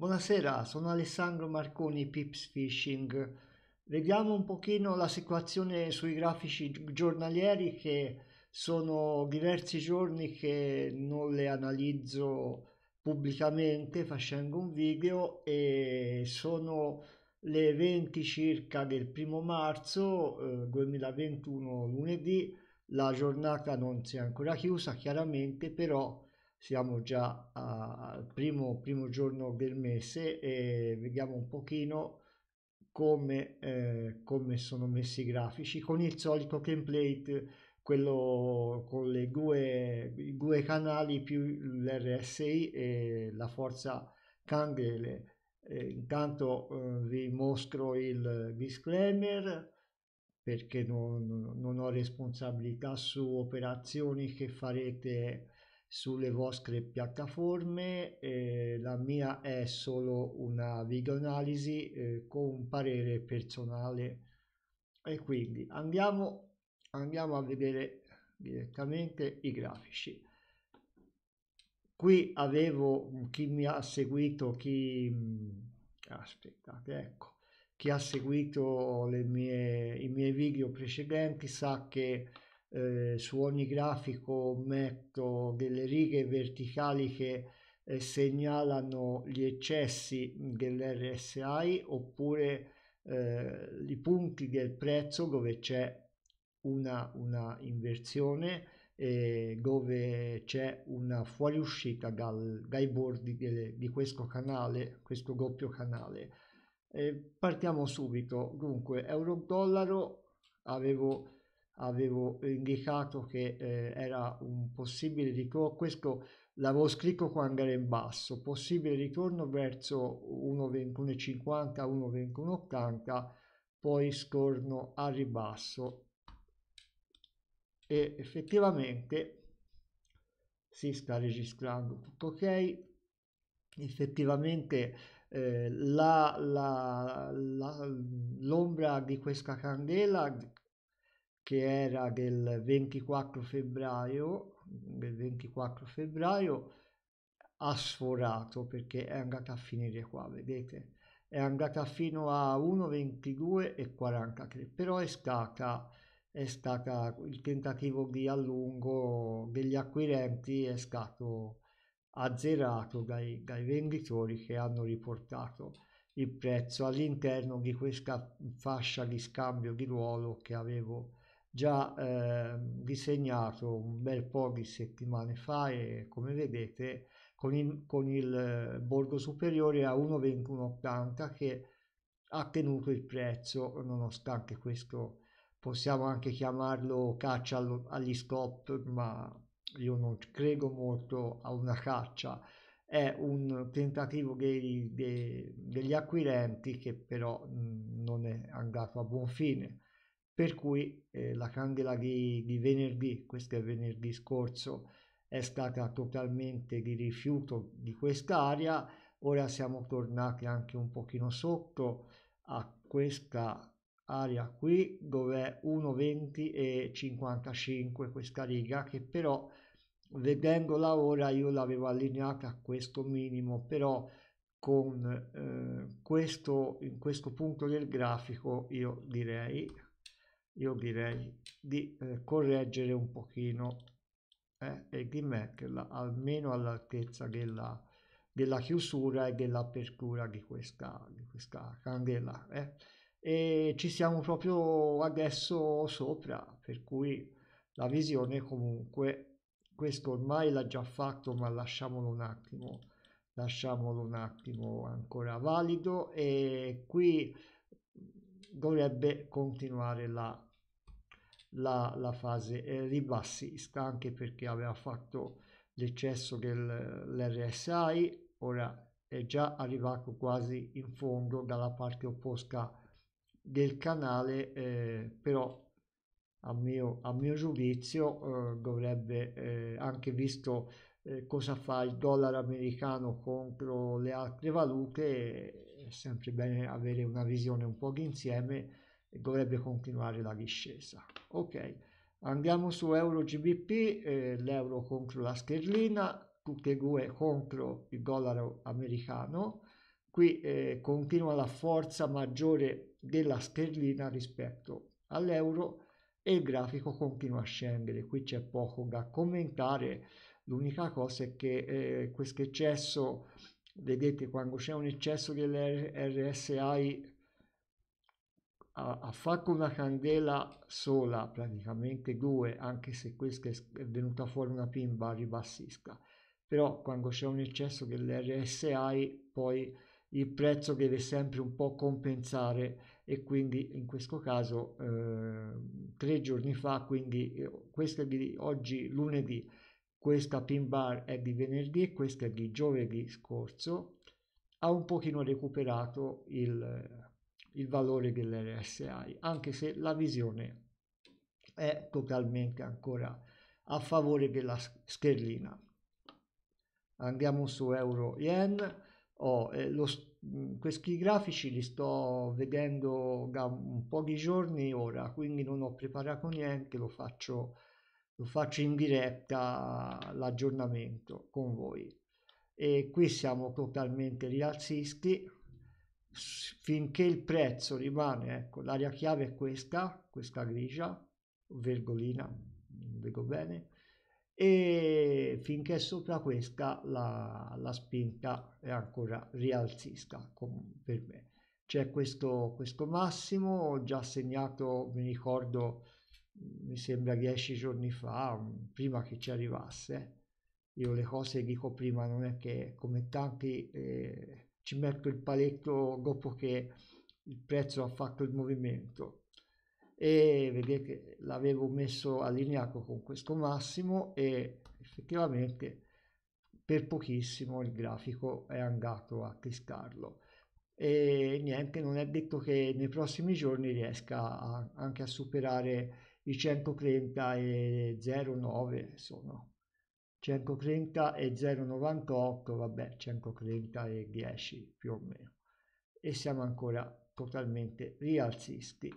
Buonasera, sono Alessandro Marconi, Pips Fishing. Vediamo un pochino la situazione sui grafici giornalieri che sono diversi giorni che non le analizzo pubblicamente facendo un video e sono le 20 circa del primo marzo eh, 2021 lunedì la giornata non si è ancora chiusa chiaramente però siamo già al primo, primo giorno del mese e vediamo un pochino come, eh, come sono messi i grafici con il solito template quello con le due, i due canali più l'RSI e la forza candele eh, intanto eh, vi mostro il disclaimer perché non, non ho responsabilità su operazioni che farete sulle vostre piattaforme. Eh, la mia è solo una videoanalisi eh, con un parere personale. E quindi andiamo, andiamo a vedere direttamente i grafici. Qui avevo chi mi ha seguito, chi mm, aspettate, ecco, chi ha seguito mie, i miei video precedenti sa che eh, su ogni grafico metto delle righe verticali che eh, segnalano gli eccessi dell'RSI oppure eh, i punti del prezzo dove c'è una, una inversione eh, dove c'è una fuoriuscita dal, dai bordi delle, di questo canale, questo doppio canale. Eh, partiamo subito. Dunque, euro-dollaro avevo avevo indicato che eh, era un possibile ritorno questo l'avevo scritto quando era in basso, possibile ritorno verso 1,21,50, 1,21,80, poi scorno a ribasso e effettivamente si sta registrando tutto ok, effettivamente eh, l'ombra di questa candela che era del 24 febbraio, del 24 febbraio ha sforato perché è andata a finire qua, vedete? È andata fino a 1,22 e 43, però è stata, è stata il tentativo di allungo degli acquirenti è stato azzerato dai, dai venditori che hanno riportato il prezzo all'interno di questa fascia di scambio di ruolo che avevo già eh, disegnato un bel po' di settimane fa e come vedete con il, con il eh, borgo superiore a 1,2180 che ha tenuto il prezzo nonostante questo possiamo anche chiamarlo caccia agli stop ma io non credo molto a una caccia è un tentativo dei, dei, degli acquirenti che però mh, mhmm, non è andato a buon fine per cui eh, la candela di, di, venerdì, questo è venerdì scorso, è stata totalmente di rifiuto di quest'area, ora siamo tornati anche un pochino sotto a questa area qui dove è 1,20 e 55 questa riga che però vedendola ora io l'avevo allineata a questo minimo però con eh, questo in questo punto del grafico io direi io direi di eh, correggere un pochino eh, e di metterla almeno all'altezza della, della, chiusura e dell'apertura di questa, di questa candela eh. e ci siamo proprio adesso sopra per cui la visione comunque questo ormai l'ha già fatto ma lasciamolo un attimo lasciamolo un attimo ancora valido e qui dovrebbe continuare la la, la fase eh, ribassista anche perché aveva fatto l'eccesso dell'RSI ora è già arrivato quasi in fondo dalla parte opposta del canale eh, però a mio, a mio giudizio eh, dovrebbe eh, anche visto eh, cosa fa il dollaro americano contro le altre valute è sempre bene avere una visione un po' d'insieme e dovrebbe continuare la discesa. Ok, andiamo su Euro GBP, eh, l'euro contro la sterlina, tutte e due contro il dollaro americano. Qui eh, continua la forza maggiore della sterlina rispetto all'euro e il grafico continua a scendere. Qui c'è poco da commentare, l'unica cosa è che eh, questo eccesso, vedete quando c'è un eccesso dell'RSI a, a far una candela sola praticamente due anche se questa è venuta fuori una pimba ribassisca però quando c'è un eccesso dell'RSI poi il prezzo deve sempre un po' compensare e quindi in questo caso eh, tre giorni fa quindi eh, questa di oggi lunedì questa pin bar è di venerdì e questa è di giovedì scorso ha un pochino recuperato il il valore dell'RSI, anche se la visione è totalmente ancora a favore della sterlina. Andiamo su euro yen. Oh, eh, lo, questi grafici li sto vedendo da un po' di giorni ora, quindi non ho preparato niente, lo faccio, lo faccio in diretta l'aggiornamento con voi. E qui siamo totalmente rialzisti finché il prezzo rimane, ecco, l'area chiave è questa, questa grigia, virgolina, non vedo bene, e finché è sopra questa la, la spinta è ancora rialzista con, per me. C'è questo, questo massimo, ho già segnato, mi ricordo, mi sembra dieci giorni fa, prima che ci arrivasse, io le cose dico prima, non è che come tanti... Eh, ci metto il paletto dopo che il prezzo ha fatto il movimento e vedete l'avevo messo allineato con questo massimo e effettivamente per pochissimo il grafico è andato a triscarlo e niente non è detto che nei prossimi giorni riesca a, anche a superare i 130 e 09 sono 130 e 0,98 vabbè 130 e 10 più o meno e siamo ancora totalmente rialzisti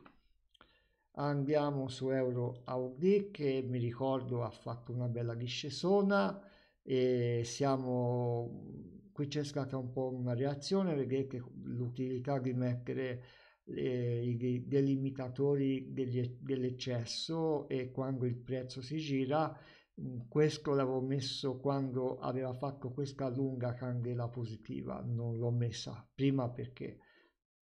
andiamo su euro audi che mi ricordo ha fatto una bella discesona e siamo qui c'è stata un po' una reazione vedete l'utilità di mettere le, i delimitatori degli, dell'eccesso e quando il prezzo si gira Mm, questo l'avevo messo quando aveva fatto questa lunga candela positiva, non l'ho messa prima perché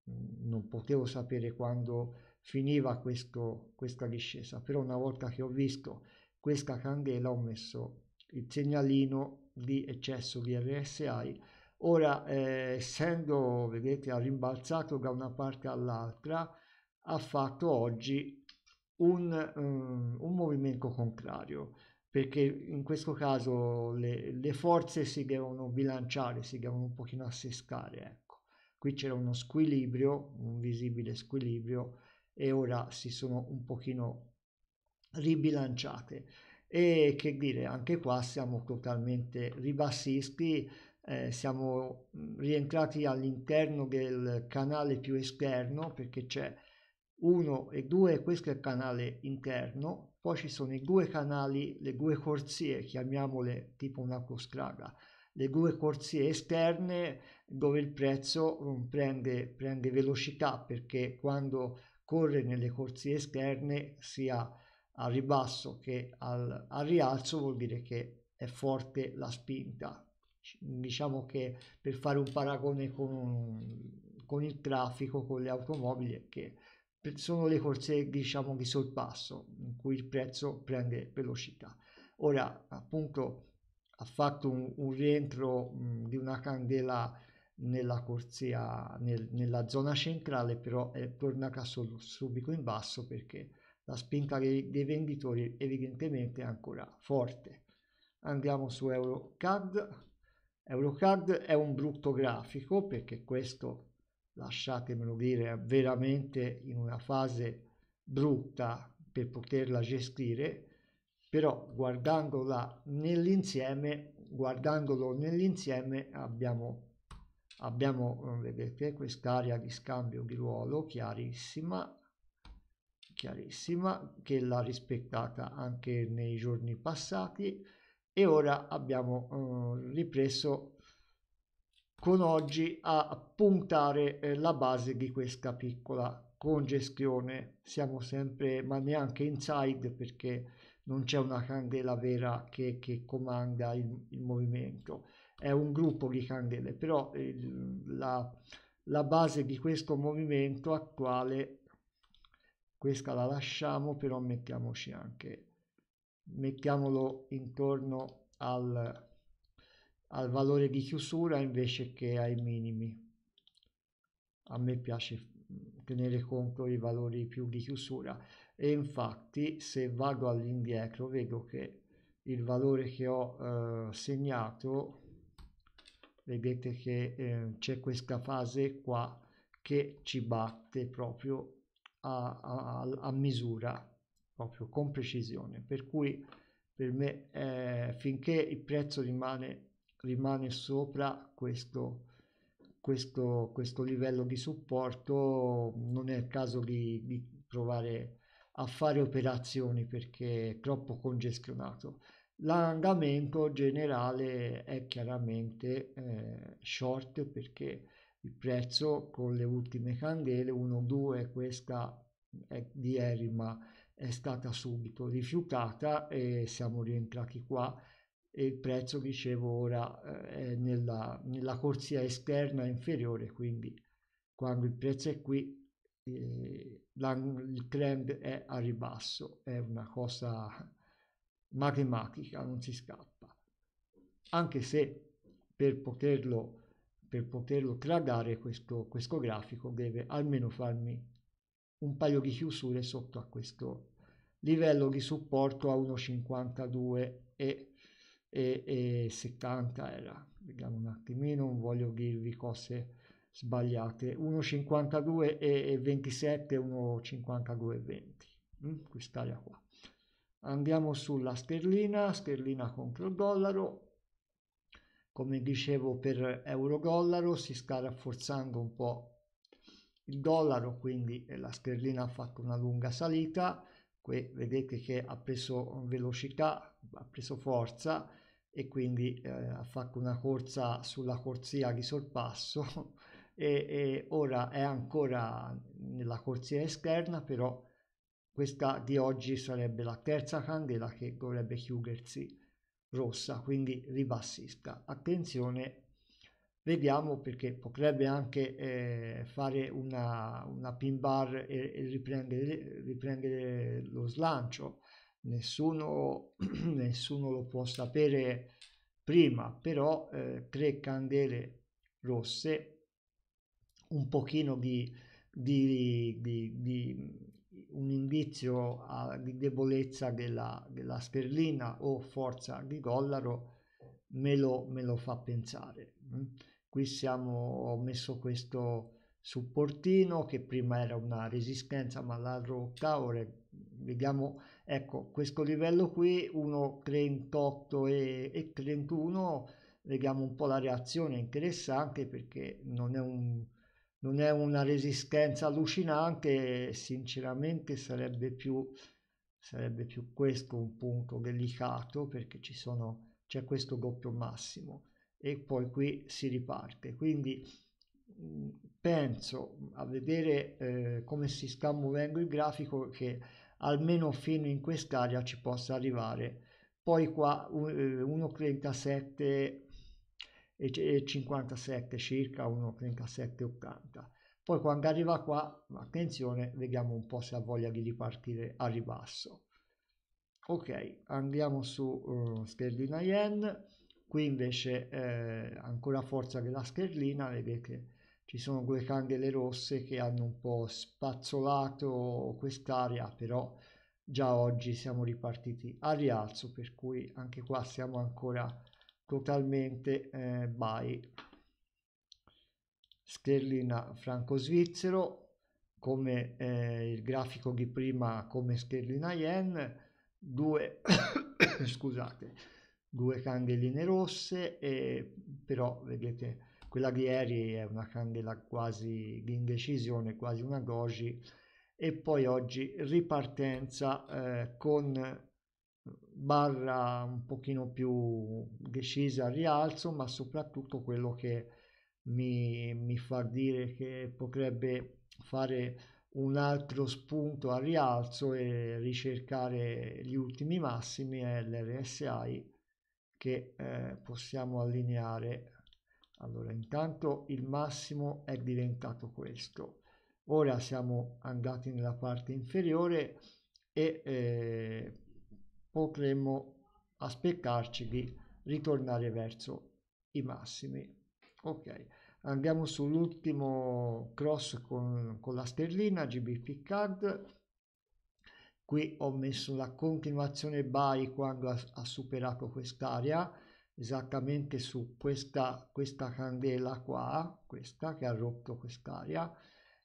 mm, non potevo sapere quando finiva questo, questa discesa, però una volta che ho visto questa candela ho messo il segnalino di eccesso di RSI. Ora, eh, essendo, vedete, ha rimbalzato da una parte all'altra, ha fatto oggi un, um, un movimento contrario perché in questo caso le, le, forze si devono bilanciare, si devono un pochino assescare. Ecco. Qui c'era uno squilibrio, un visibile squilibrio, e ora si sono un pochino ribilanciate. E che dire, anche qua siamo totalmente ribassisti, eh, siamo mm, rientrati all'interno del canale più esterno perché c'è 1 e 2, questo è il canale interno, poi ci sono i due canali, le due corsie, chiamiamole tipo una costrada, le due corsie esterne dove il prezzo mm, prende, prende velocità perché quando corre nelle corsie esterne sia al ribasso che al, al rialzo vuol dire che è forte la spinta. Diciamo che per fare un paragone con, con il traffico, con le automobili, che sono le corse diciamo di sorpasso in cui il prezzo prende velocità ora appunto ha fatto un, un rientro mh, di una candela nella corsia nel, nella zona centrale però è tornata solo, subito in basso perché la spinta dei, dei venditori evidentemente è ancora forte andiamo su EuroCAD EuroCAD è un brutto grafico perché questo lasciatemelo dire, veramente in una fase brutta per poterla gestire, però guardandola nell'insieme, guardandolo nell'insieme abbiamo, abbiamo eh, vedete, quest'area di scambio di ruolo chiarissima, chiarissima, che l'ha rispettata anche nei giorni passati e ora abbiamo eh, ripreso con oggi a puntare eh, la base di questa piccola congestione siamo sempre ma neanche inside perché non c'è una candela vera che, che comanda il, il, movimento è un gruppo di candele però eh, il, la, la base di questo movimento attuale questa la lasciamo però mettiamoci anche mettiamolo intorno al al valore di chiusura invece che ai minimi a me piace mhmm, tenere conto i valori più di chiusura e infatti se vado all'indietro vedo che il valore che ho eh, segnato vedete che eh, c'è questa fase qua che ci batte proprio a, a, a, misura proprio con precisione per cui per me eh, finché il prezzo rimane rimane sopra questo, questo, questo livello di supporto non è il caso di, di provare a fare operazioni perché è troppo congestionato. L'andamento generale è chiaramente eh, short perché il prezzo con le ultime candele 1-2 questa è di ma è stata subito rifiutata e siamo rientrati qua e il prezzo dicevo ora eh, è nella, nella corsia esterna inferiore quindi quando il prezzo è qui eh, il trend è a ribasso è una cosa matematica non si scappa anche se per poterlo per poterlo tradare questo, questo grafico deve almeno farmi un paio di chiusure sotto a questo livello di supporto a 1,52 e e, e 70 era vediamo un attimino non voglio dirvi cose sbagliate 1,52 e 27 1,52 e 20 mm? quest'area qua andiamo sulla sterlina sterlina contro il dollaro come dicevo per euro dollaro si sta rafforzando un po il dollaro quindi la sterlina ha fatto una lunga salita qui vedete che ha preso velocità ha preso forza e quindi eh, fatto una corsa sulla corsia di sorpasso e, e, ora è ancora nella corsia esterna però questa di oggi sarebbe la terza candela che dovrebbe chiudersi rossa quindi ribassisca attenzione vediamo perché potrebbe anche eh, fare una, una pin bar e, e riprendere, riprendere lo slancio nessuno, nessuno lo può sapere prima, però eh, tre candele rosse, un pochino di, di, di, di un indizio a, ah, di debolezza della, della, sterlina o forza di dollaro me lo, me lo fa pensare. Mm. Qui siamo, ho messo questo supportino che prima era una resistenza ma l'ha rotta, ora vediamo Ecco, questo livello qui, 1,38 e, e 31, vediamo un po' la reazione, interessante perché non è, un, non è una resistenza allucinante, sinceramente sarebbe più, sarebbe più questo un punto delicato perché ci sono c'è questo doppio massimo e poi qui si riparte quindi penso a vedere eh, come si sta muovendo il grafico che almeno fino in quest'area ci possa arrivare poi qua 1,37 eh, e 57 circa 1,37 80 poi quando arriva qua attenzione vediamo un po se ha voglia di ripartire a ribasso ok andiamo su uh, eh, sterlina yen qui invece eh, ancora forza della sterlina vedete ci sono quelle candele rosse che hanno un po' spazzolato quest'area, però già oggi siamo ripartiti a rialzo, per cui anche qua siamo ancora totalmente eh, buy. Sterlina franco-svizzero, come eh, il grafico di prima, come sterlina yen, due, scusate, due candeline rosse, e, però vedete quella di ieri è una candela quasi di indecisione, quasi una goji e poi oggi ripartenza eh, con barra un pochino più decisa al rialzo, ma soprattutto quello che mi, mi fa dire che potrebbe fare un altro spunto al rialzo e ricercare gli ultimi massimi è l'RSI che eh, possiamo allineare allora, intanto il massimo è diventato questo. Ora siamo andati nella parte inferiore e eh, potremmo aspettarci di ritornare verso i massimi. Ok, andiamo sull'ultimo cross con, con la sterlina GBP CAD. Qui ho messo la continuazione buy quando ha, ha superato quest'area esattamente su questa, questa candela qua, questa che ha rotto quest'area,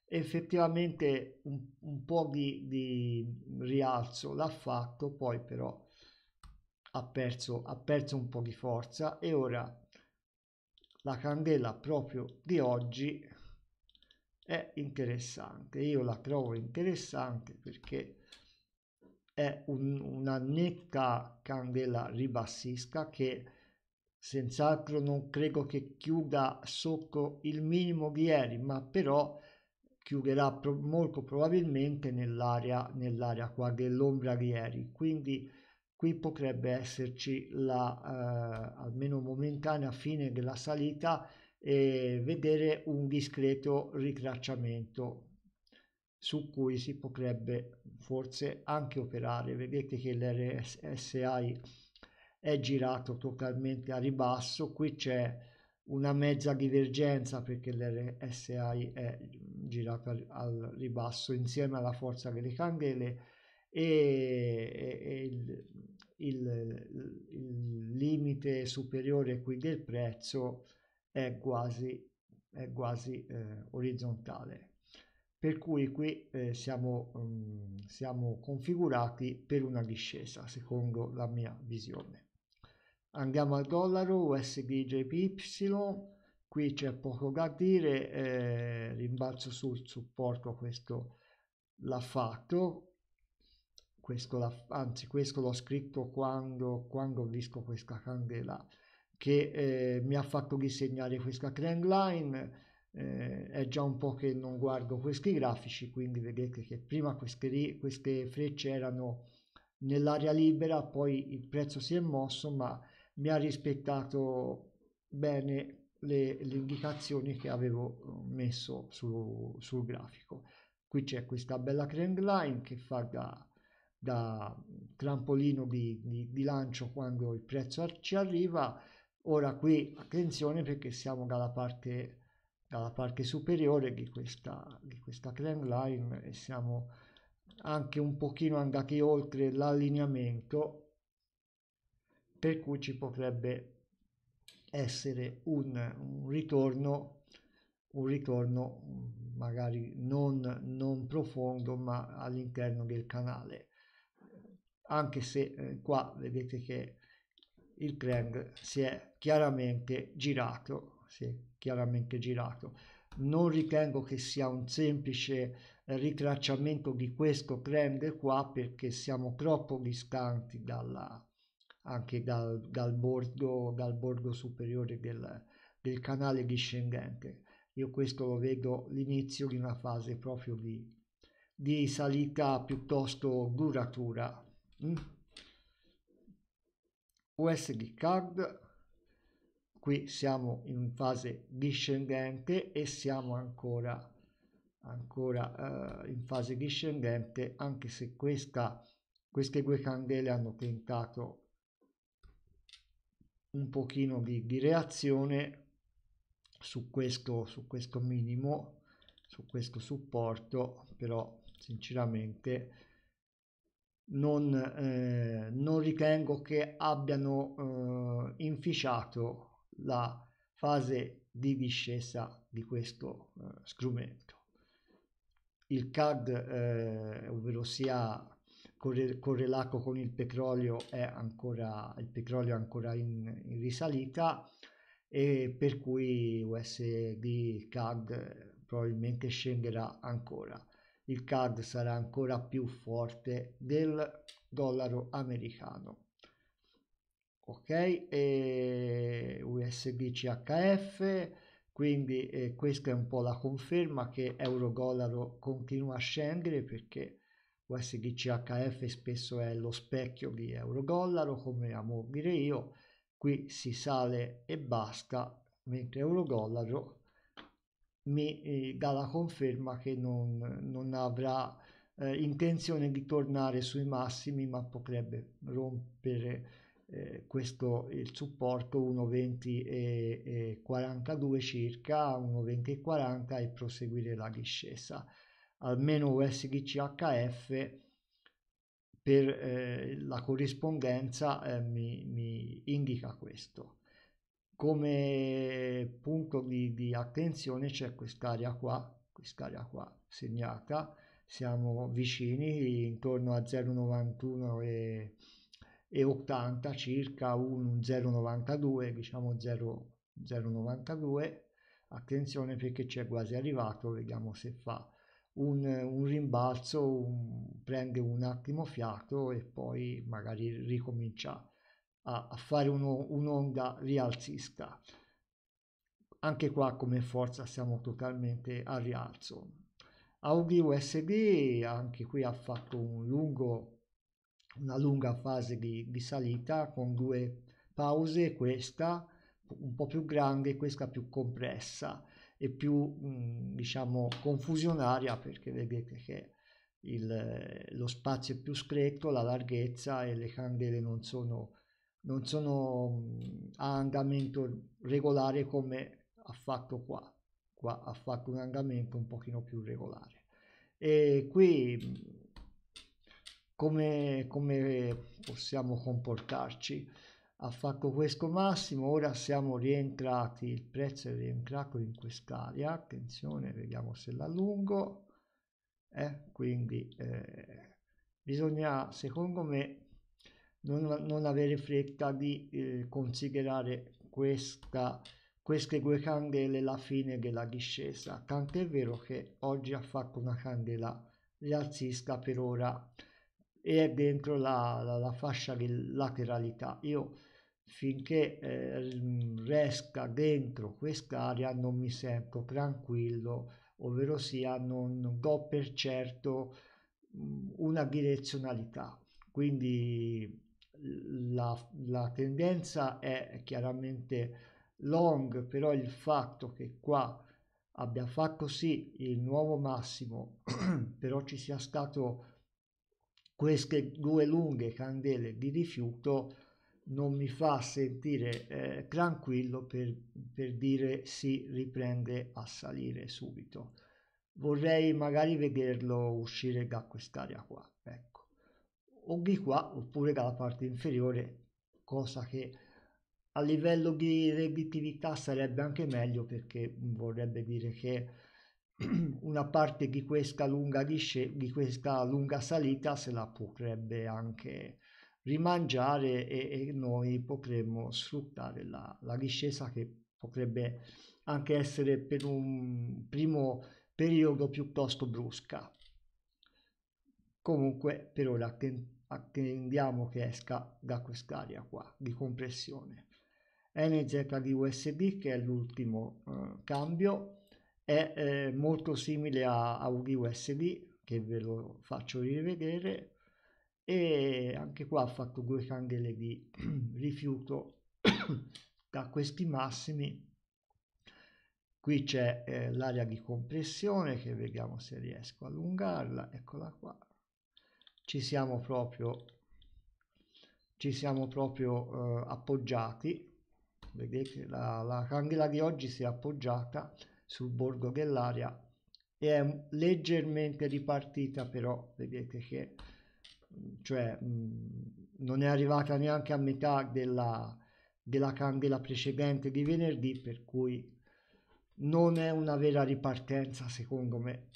effettivamente un, un po' di, di, rialzo l'ha fatto, poi però ha perso, ha perso un po' di forza e ora la candela proprio di oggi è interessante, io la trovo interessante perché è un, una netta candela ribassista che senz'altro non credo che chiuda sotto il minimo di ieri ma però chiuderà pro molto probabilmente nell'area nell'area qua dell'ombra di ieri quindi qui potrebbe esserci la eh, almeno momentanea fine della salita e vedere un discreto ritracciamento su cui si potrebbe forse anche operare vedete che l'RSI è girato totalmente a ribasso qui c'è una mezza divergenza perché l'RSI è girato al, al, ribasso insieme alla forza delle candele e, e, e il, il, il, limite superiore qui del prezzo è quasi, è quasi eh, orizzontale per cui qui eh, siamo, um, siamo configurati per una discesa secondo la mia visione andiamo al dollaro USDJPY qui c'è poco da dire eh, rimbalzo sul supporto questo l'ha fatto questo anzi questo l'ho scritto quando, quando, ho visto questa candela che eh, mi ha fatto disegnare questa trend line eh, è già un po' che non guardo questi grafici quindi vedete che prima queste, queste frecce erano nell'area libera poi il prezzo si è mosso ma mi ha rispettato bene le, le indicazioni che avevo eh, messo su, sul grafico. Qui c'è questa bella trend line che fa da, da trampolino di, di, di lancio quando il prezzo ci arriva. Ora qui attenzione perché siamo dalla parte dalla parte superiore di questa, di questa trend line e siamo anche un pochino andati oltre l'allineamento per cui ci potrebbe essere un, un ritorno un ritorno magari non, non profondo ma all'interno del canale anche se eh, qua vedete che il trend si è chiaramente girato si è chiaramente girato non ritengo che sia un semplice eh, ritracciamento di questo trend qua perché siamo troppo distanti dalla, anche dal, dal, bordo, dal bordo, superiore del, del canale discendente. Io questo lo vedo l'inizio di una fase proprio di, di salita piuttosto duratura. Mm? USD card, qui siamo in fase discendente e siamo ancora, ancora uh, in fase discendente anche se questa, queste due candele hanno tentato un pochino di, di reazione su questo, su questo minimo, su questo supporto, però sinceramente non, eh, non ritengo che abbiano eh, inficiato la fase di discesa di questo eh, strumento. Il CAD, eh, ovvero sia corre, correlato con il petrolio è ancora, il petrolio è ancora in, in risalita e per cui USD CAD probabilmente scenderà ancora. Il CAD sarà ancora più forte del dollaro americano. Ok, e USD CHF, quindi eh, questa è un po' la conferma che euro-dollaro continua a scendere perché USDCHF spesso è lo specchio di euro-dollaro, come amo dire io, qui si sale e basta, mentre euro-dollaro mi eh, dà la conferma che non, non avrà eh, intenzione di tornare sui massimi, ma potrebbe rompere eh, questo il supporto 1,20 e, e 42 circa, 1,20 e 40 e proseguire la discesa almeno USDCHF per eh, la corrispondenza eh, mi, mi, indica questo. Come punto di, di attenzione c'è quest'area qua, quest'area qua segnata, siamo vicini intorno a 0,91 e, e 80 circa, un 0,92 diciamo 0,92, attenzione perché c'è quasi arrivato, vediamo se fa un, un rimbalzo, un, prende un attimo fiato e poi magari ricomincia a, a fare uno, un'onda rialzista. Anche qua come forza siamo totalmente al rialzo. Audi USB anche qui ha fatto un lungo, una lunga fase di, di salita con due pause, questa un po' più grande, questa più compressa e più mm, diciamo confusionaria perché vedete che il, lo spazio è più stretto, la larghezza e le candele non sono, non sono mm, a andamento regolare come ha fatto qua. Qua ha fatto un andamento un pochino più regolare. E qui mm, come, come possiamo comportarci? ha fatto questo massimo ora siamo rientrati il prezzo è rientrato in quest'area attenzione vediamo se l'allungo eh, quindi eh, bisogna secondo me non, non avere fretta di eh, considerare questa queste due candele la fine della discesa tant'è vero che oggi ha fatto una candela rialzista per ora e è dentro la, la, la fascia di lateralità io finché eh, resta dentro quest'area non mi sento tranquillo, ovvero sia non do per certo mhmm, una direzionalità. Quindi la, la tendenza è chiaramente long, però il fatto che qua abbia fatto sì il nuovo massimo, però ci sia stato queste due lunghe candele di rifiuto, non mi fa sentire eh, tranquillo per, per dire si riprende a salire subito. Vorrei magari vederlo uscire da quest'area qua, ecco, o di qua oppure dalla parte inferiore, cosa che a livello di redditività sarebbe anche meglio perché vorrebbe dire che una parte di questa lunga, di questa lunga salita se la potrebbe anche rimangiare e, e noi potremmo sfruttare la, la discesa che potrebbe anche essere per un primo periodo piuttosto brusca. Comunque per ora attendiamo che esca da quest'area qua di compressione. NZ di USD che è l'ultimo eh, cambio è eh, molto simile a, a USD che ve lo faccio rivedere e anche qua ha fatto due candele di rifiuto da questi massimi qui c'è eh, l'area di compressione che vediamo se riesco a allungarla eccola qua ci siamo proprio ci siamo proprio eh, appoggiati vedete la, la candela di oggi si è appoggiata sul bordo dell'aria è leggermente ripartita però vedete che cioè mh, non è arrivata neanche a metà della, della candela precedente di venerdì, per cui non è una vera ripartenza secondo me.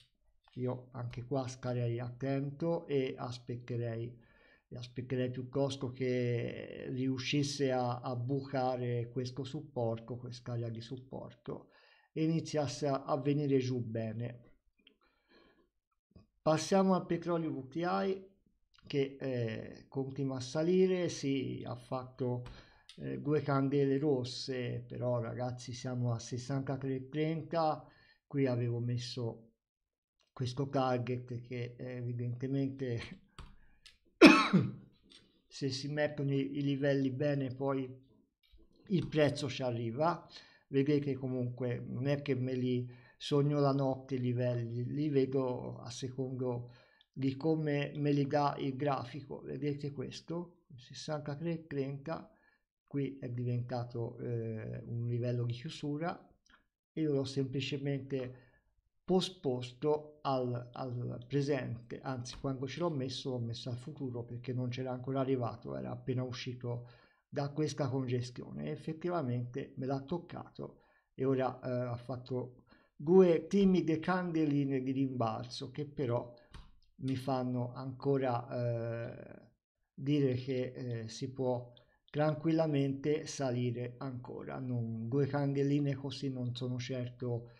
Io anche qua starei attento e aspetterei aspetterei piuttosto che riuscisse a, a, bucare questo supporto, quest'area di supporto e iniziasse a, a venire giù bene. Passiamo al petrolio VTI che eh, continua a salire, si ha fatto eh, due candele rosse, però ragazzi siamo a 63,30, qui avevo messo questo target che eh, evidentemente se si mettono i, i livelli bene poi il prezzo ci arriva vedete comunque non è che me li sogno la notte i livelli li vedo a secondo di come me li dà il grafico vedete questo 63 30 qui è diventato eh, un livello di chiusura io l'ho semplicemente posposto al, al, presente anzi quando ce l'ho messo l'ho messo al futuro perché non c'era ancora arrivato era appena uscito da questa congestione effettivamente me l'ha toccato e ora eh, ha fatto due timide candeline di rimbalzo che però mi fanno ancora eh, dire che eh, si può tranquillamente salire ancora. Non, due candeline così non sono certo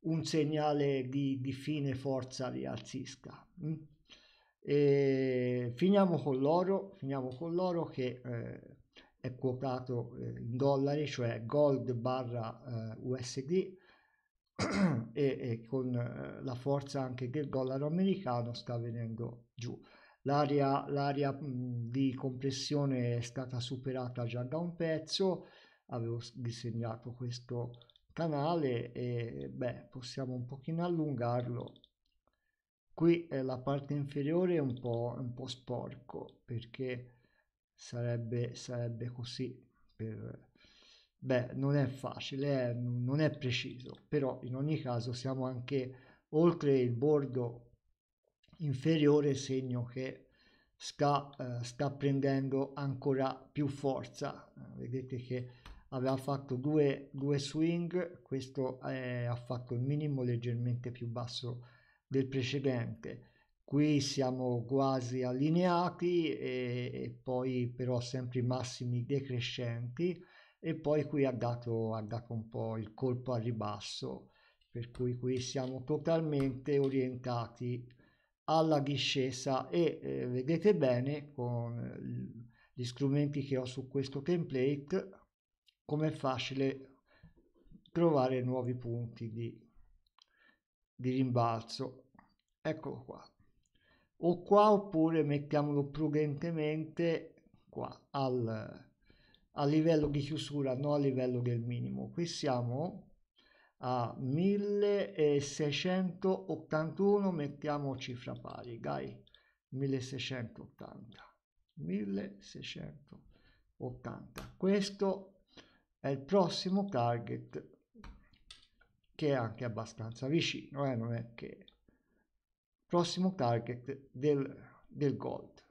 un segnale di, di fine forza rialzista. Mm? E finiamo con l'oro, finiamo con l'oro che eh, è quotato eh, in dollari, cioè gold barra eh, USD e, e, con eh, la forza anche del dollaro americano sta venendo giù. L'area, di compressione è stata superata già da un pezzo, avevo disegnato questo canale e beh, possiamo un pochino allungarlo. Qui eh, la parte inferiore è un po', un po' sporco perché sarebbe, sarebbe così per, Beh, non è facile, eh, non è preciso, però in ogni caso siamo anche oltre il bordo inferiore, segno che sta, eh, sta prendendo ancora più forza. Eh, vedete che aveva fatto due, due swing, questo è, eh, ha fatto il minimo leggermente più basso del precedente. Qui siamo quasi allineati e, eh, e poi però sempre i massimi decrescenti e poi qui ha dato, ha dato un po' il colpo al ribasso per cui qui siamo totalmente orientati alla discesa e eh, vedete bene con gli strumenti che ho su questo template com'è facile trovare nuovi punti di, di rimbalzo eccolo qua o qua oppure mettiamolo prudentemente qua al a livello di chiusura, non a livello del minimo. Qui siamo a 1681, mettiamo cifra pari, dai, 1680. 1680. Questo è il prossimo target che è anche abbastanza vicino, eh? non è che prossimo target del, del gold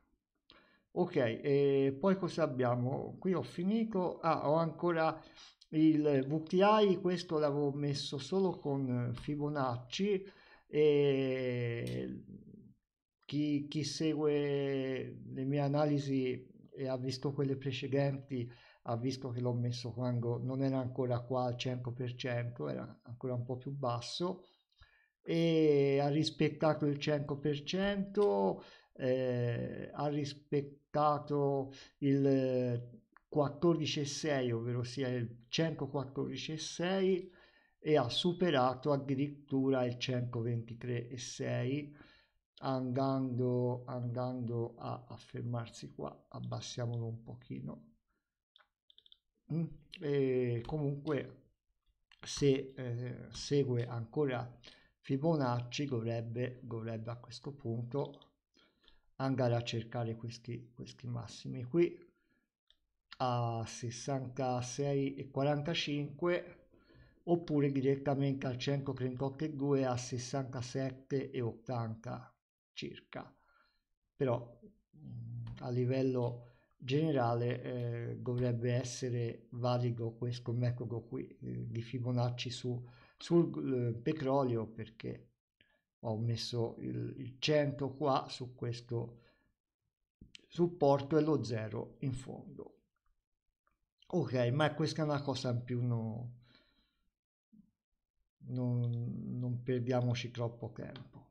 ok e eh, poi cosa abbiamo qui ho finito ah ho ancora il VTI questo l'avevo messo solo con Fibonacci e chi, chi segue le mie analisi e ha visto quelle precedenti ha visto che l'ho messo quando non era ancora qua al 100% era ancora un po' più basso e ha rispettato il 100% eh, ha rispettato il 14,6, ovvero sia il 114,6 e ha superato addirittura il 123,6 andando, andando a, a fermarsi qua, abbassiamolo un pochino. Mm, e comunque se eh, segue ancora Fibonacci dovrebbe, dovrebbe a questo punto andare a cercare questi, questi massimi qui a 66,45 oppure direttamente al e 2 a 67,80 circa però mm, a livello generale eh, dovrebbe essere valido questo metodo qui eh, di Fibonacci su, sul eh, petrolio perché ho messo il, il 100 qua su questo supporto e lo 0 in fondo ok ma questa è una cosa in più no, non, non perdiamoci troppo tempo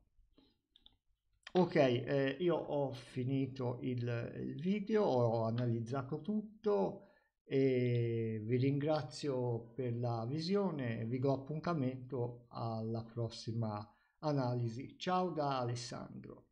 ok eh, io ho finito il, il, video ho analizzato tutto e vi ringrazio per la visione vi do appuntamento alla prossima analisi. Ciao da Alessandro.